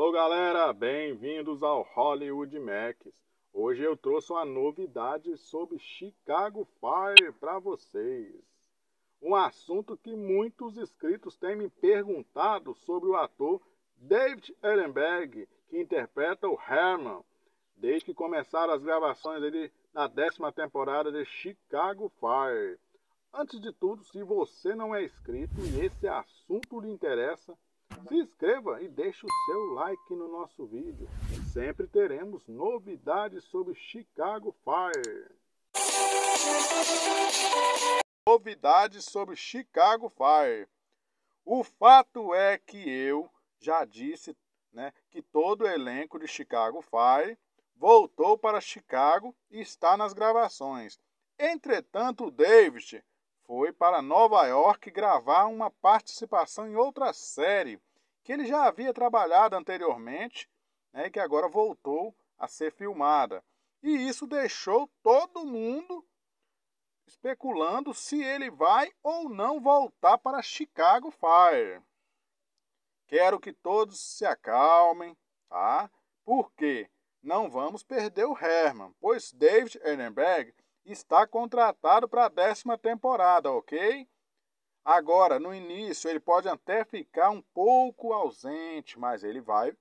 Alô galera, bem-vindos ao Hollywood Max. Hoje eu trouxe uma novidade sobre Chicago Fire para vocês. Um assunto que muitos inscritos têm me perguntado sobre o ator David Ellenberg, que interpreta o Herman, desde que começaram as gravações dele na décima temporada de Chicago Fire. Antes de tudo, se você não é inscrito e esse assunto lhe interessa, se inscreva e deixe o seu like no nosso vídeo. Sempre teremos novidades sobre Chicago Fire. Novidades sobre Chicago Fire. O fato é que eu já disse né, que todo o elenco de Chicago Fire voltou para Chicago e está nas gravações. Entretanto, o David foi para Nova York gravar uma participação em outra série que ele já havia trabalhado anteriormente né, e que agora voltou a ser filmada. E isso deixou todo mundo especulando se ele vai ou não voltar para Chicago Fire. Quero que todos se acalmem, tá? Porque não vamos perder o Herman, pois David Ehrenberg está contratado para a décima temporada, ok? Agora, no início, ele pode até ficar um pouco ausente, mas ele vai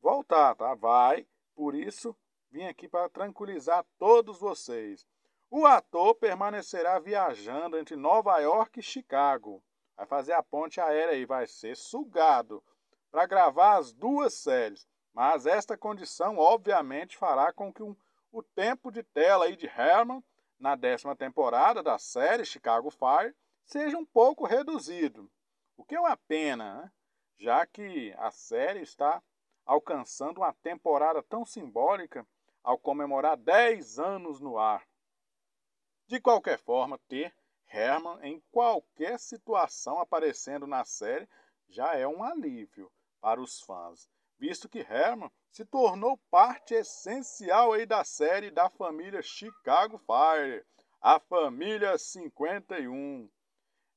voltar, tá? Vai. Por isso, vim aqui para tranquilizar todos vocês. O ator permanecerá viajando entre Nova York e Chicago. Vai fazer a ponte aérea e vai ser sugado para gravar as duas séries. Mas esta condição, obviamente, fará com que um, o tempo de tela aí de Herman na décima temporada da série Chicago Fire seja um pouco reduzido, o que é uma pena, né? já que a série está alcançando uma temporada tão simbólica ao comemorar 10 anos no ar. De qualquer forma, ter Herman em qualquer situação aparecendo na série já é um alívio para os fãs, visto que Herman se tornou parte essencial aí da série da família Chicago Fire, a família 51.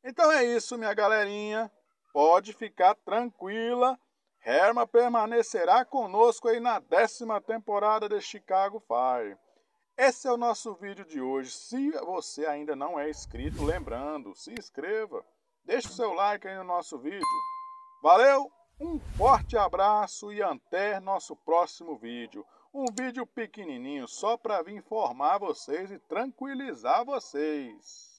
Então é isso, minha galerinha. Pode ficar tranquila. Herma permanecerá conosco aí na décima temporada de Chicago Fire. Esse é o nosso vídeo de hoje. Se você ainda não é inscrito, lembrando, se inscreva. Deixe o seu like aí no nosso vídeo. Valeu, um forte abraço e até nosso próximo vídeo. Um vídeo pequenininho só para vir informar vocês e tranquilizar vocês.